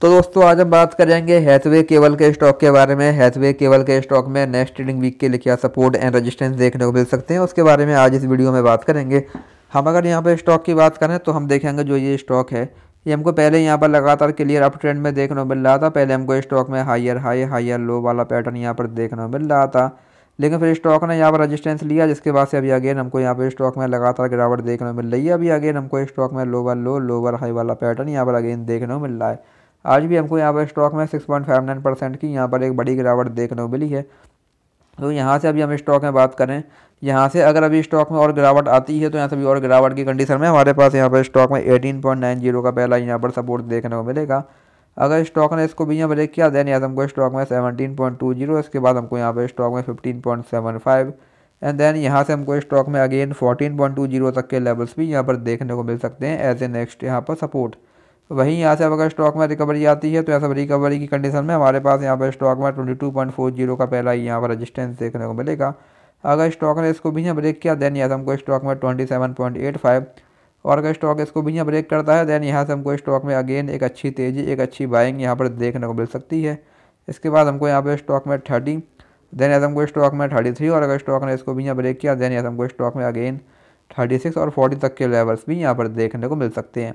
तो दोस्तों आज हम बात करेंगे हैथवे केबल के स्टॉक के बारे में हैथवे केबल के स्टॉक में नेक्स्ट ट्रेडिंग वीक के लिए क्या सपोर्ट एंड रेजिस्टेंस देखने को मिल सकते हैं उसके बारे में आज इस वीडियो में बात करेंगे हम अगर यहाँ पर स्टॉक की बात करें तो हम देखेंगे जो ये स्टॉक है ये हमको पहले यहाँ पर लगातार क्लियर अप ट्रेंड में देखने को मिल रहा था पहले हमको स्टॉक में हायर हाई हायर लो वाला पैटर्न यहाँ पर देखने को मिल रहा था लेकिन फिर स्टॉक ने यहाँ पर रजिस्टेंस लिया जिसके बाद से अभी अगेन हमको यहाँ पर स्टॉक में लगातार गिरावट देखने को मिल रही है अभी अगेन हमको स्टॉक में लोवर लो लोवर हाई वाला पैटर्न यहाँ पर अगेन देखने को मिल रहा है आज भी हमको यहाँ पर स्टॉक में six point five nine percent की यहाँ पर एक बड़ी गिरावट देखने को मिली है तो यहाँ से अभी हम स्टॉक में बात करें यहाँ से अगर अभी स्टॉक में और गिरावट आती है तो यहाँ से भी और गिरावट की कंडीशन में हमारे पास यहाँ पर स्टॉक में एटीन पॉइंट नाइन जीरो का पहला यहाँ पर सपोर्ट देखने को मिलेगा अगर स्टॉक ने इसको भी यहाँ ब्रेक किया देन यहाँ हमको स्टॉक में सेवनटीन पॉइंट टू जीरो इसके बाद हमको यहाँ पर स्टॉक में fifteen point seven five and then यहाँ से हमको स्टॉक में again fourteen point two zero तक के लेवल्स भी यहाँ पर देखने को मिल सकते हैं एज ए नेक्स्ट यहाँ पर सपोर्ट वहीं यहाँ से अब अगर स्टॉक में रिकवरी आती है तो यह सब रिकवरी की कंडीशन में हमारे पास यहाँ पर स्टॉक में twenty two point four zero का पहला ही यहाँ पर रजिस्टेंस देखने को मिलेगा अगर स्टॉक ने इसको भी यहाँ ब्रेक किया देन यहाँ से हमको स्टॉक में twenty seven point eight five और अगर स्टॉक इसको भी यहाँ ब्रेक करता है देन यहाँ से हमको स्टॉक में अगेन एक अच्छी तेज़ी एक अच्छी बाइंग यहाँ पर देखने को मिल सकती है इसके बाद हमको यहाँ पर स्टॉक में थर्टी देन यहाँ हमको स्टॉक में थर्टी थ्री और अगर स्टॉक ने इसको भी यहाँ ब्रेक किया देन यहाँ हमको स्टॉक में अगेन थर्टी सिक्स और फोर्टी तक के लेवल्स भी यहाँ पर देखने को मिल सकते हैं